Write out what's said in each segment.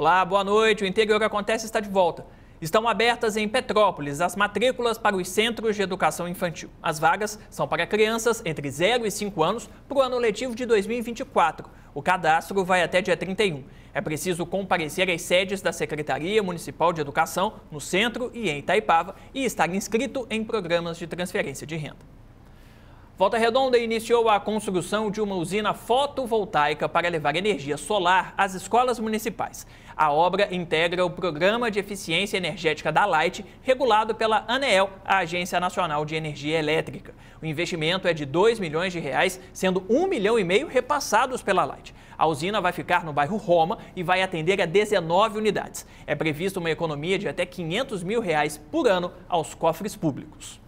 Olá, boa noite. O Interior Acontece está de volta. Estão abertas em Petrópolis as matrículas para os centros de educação infantil. As vagas são para crianças entre 0 e 5 anos para o ano letivo de 2024. O cadastro vai até dia 31. É preciso comparecer às sedes da Secretaria Municipal de Educação, no centro e em Itaipava, e estar inscrito em programas de transferência de renda. Volta Redonda iniciou a construção de uma usina fotovoltaica para levar energia solar às escolas municipais. A obra integra o Programa de Eficiência Energética da Light, regulado pela ANEEL, a Agência Nacional de Energia Elétrica. O investimento é de 2 milhões de reais, sendo 1 milhão e meio repassados pela Light. A usina vai ficar no bairro Roma e vai atender a 19 unidades. É prevista uma economia de até 500 mil reais por ano aos cofres públicos.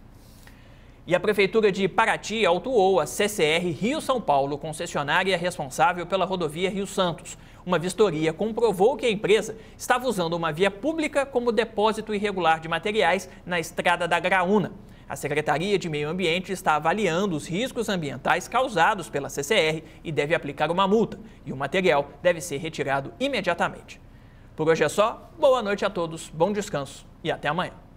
E a Prefeitura de Paraty autuou a CCR Rio-São Paulo, concessionária responsável pela rodovia Rio-Santos. Uma vistoria comprovou que a empresa estava usando uma via pública como depósito irregular de materiais na estrada da Graúna. A Secretaria de Meio Ambiente está avaliando os riscos ambientais causados pela CCR e deve aplicar uma multa. E o material deve ser retirado imediatamente. Por hoje é só. Boa noite a todos, bom descanso e até amanhã.